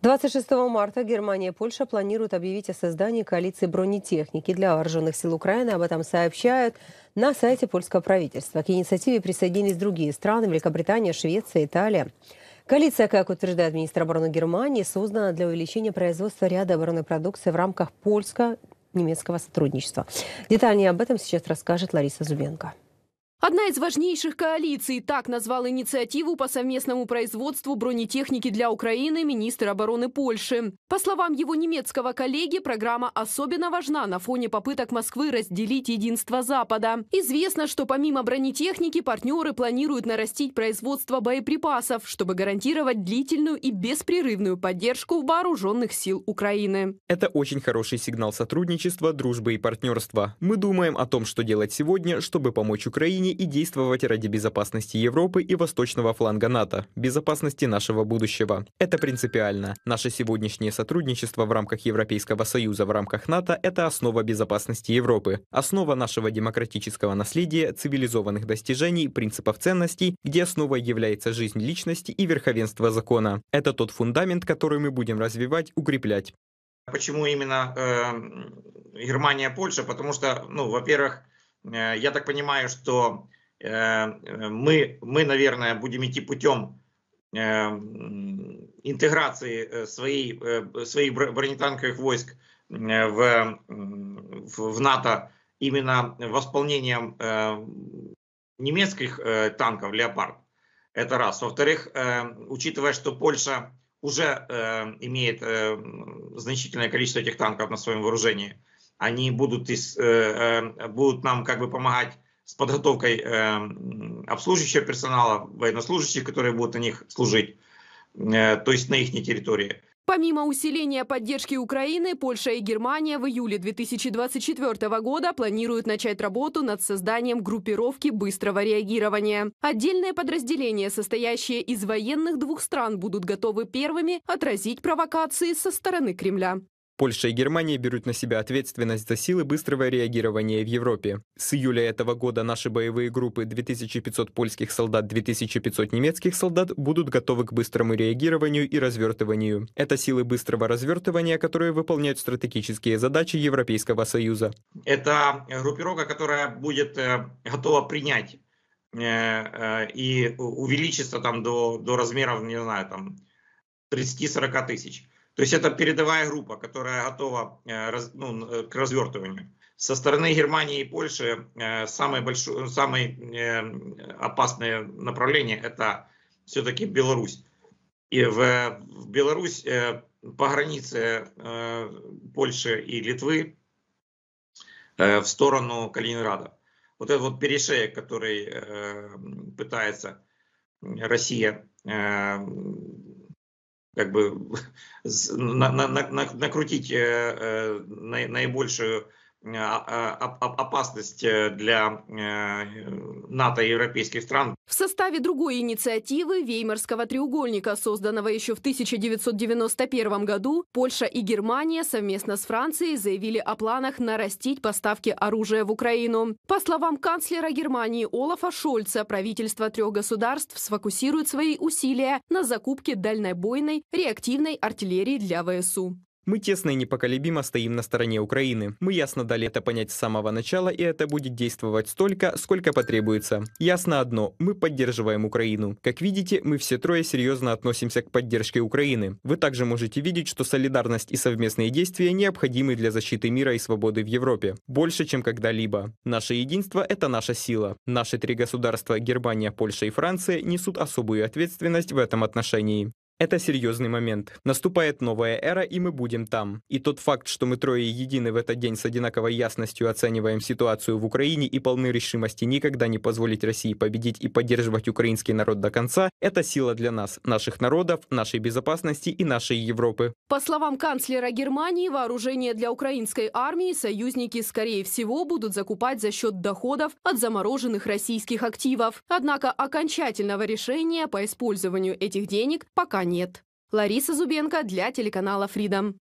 26 марта Германия и Польша планируют объявить о создании коалиции бронетехники для вооруженных сил Украины. Об этом сообщают на сайте польского правительства. К инициативе присоединились другие страны – Великобритания, Швеция, Италия. Коалиция, как утверждает министр обороны Германии, создана для увеличения производства ряда оборонной продукции в рамках польско-немецкого сотрудничества. Детальнее об этом сейчас расскажет Лариса Зубенко. Одна из важнейших коалиций так назвал инициативу по совместному производству бронетехники для Украины министр обороны Польши. По словам его немецкого коллеги, программа особенно важна на фоне попыток Москвы разделить единство Запада. Известно, что помимо бронетехники партнеры планируют нарастить производство боеприпасов, чтобы гарантировать длительную и беспрерывную поддержку вооруженных сил Украины. Это очень хороший сигнал сотрудничества, дружбы и партнерства. Мы думаем о том, что делать сегодня, чтобы помочь Украине отношении и действовать ради безопасности Европы и восточного фланга НАТО, безопасности нашего будущего. Это принципиально. Наше сегодняшнее сотрудничество в рамках Европейского Союза в рамках НАТО – это основа безопасности Европы, основа нашего демократического наследия, цивилизованных достижений, принципов ценностей, где основой является жизнь личности и верховенство закона. Это тот фундамент, который мы будем развивать, укреплять. Почему именно э, Германия, Польша? Потому что, ну, во-первых, Э, я так понимаю, что э, мы, мы, наверное, будем идти путем э, интеграции своей, своих бронетанковых войск в, в НАТО именно восполнением немецких танков «Леопард». Это раз. Во-вторых, учитывая, что Польша уже имеет значительное количество этих танков на своем вооружении – они будут, из, э, э, будут нам как бы помогать с подготовкой э, обслуживающего персонала, военнослужащих, которые будут на них служить, то есть на их территории. Помимо усиления поддержки Украины, Польша и Германия в июле 2024 года планируют начать работу над созданием группировки быстрого реагирования. Отдельные подразделения, состоящие из военных двух стран, будут готовы первыми отразить провокации со стороны Кремля. Польша и Германия берут на себя ответственность за силы быстрого реагирования в Европе. С июля этого года наши боевые группы 2500 польских солдат, 2500 немецких солдат будут готовы к быстрому реагированию и развертыванию. Это силы быстрого развертывания, которые выполняют стратегические задачи Европейского Союза. Это группировка, которая будет э, готова принять э, э, и увеличится там до, до размеров, не знаю, там 30-40 тысяч. То есть это передовая группа, которая готова э, ну, э, к развертыванию. Со стороны Германии и Польши э, самое, большое, самое опасное направление – это все-таки Беларусь. И в, в Беларусь по границе Польши и Литвы в сторону Калининграда. Вот этот вот перешеек, который пытается Россия как бы на, на, на, накрутить э, э, наибольшую Э, опасность для э, НАТО и европейских стран. В составе другой инициативы Веймарского треугольника, созданного еще в 1991 году, Польша и Германия совместно с Францией заявили о планах нарастить поставки оружия в Украину. По словам канцлера Германии Олафа Шольца, правительство трех государств сфокусирует свои усилия на закупке дальнобойной реактивной артиллерии для ВСУ. Мы тесно и непоколебимо стоим на стороне Украины. Мы ясно дали это понять с самого начала, и это будет действовать столько, сколько потребуется. Ясно одно, мы поддерживаем Украину. Как видите, мы все трое серьезно относимся к поддержке Украины. Вы также можете видеть, что солидарность и совместные действия необходимы для защиты мира и свободы в Европе. Больше, чем когда-либо. Наше единство – это наша сила. Наши три государства – Германия, Польша и Франция – несут особую ответственность в этом отношении. Это серьезный момент. Наступает новая эра, и мы будем там. И тот факт, что мы трое едины в этот день с одинаковой ясностью оцениваем ситуацию в Украине и полны решимости никогда не позволить России победить и поддерживать украинский народ до конца, это сила для нас, наших народов, нашей безопасности и нашей Европы. По словам канцлера Германии, вооружение для украинской армии союзники, скорее всего, будут закупать за счет доходов от замороженных российских активов. Однако окончательного решения по использованию этих денег пока нет. Лариса Зубенко для телеканала Freedom.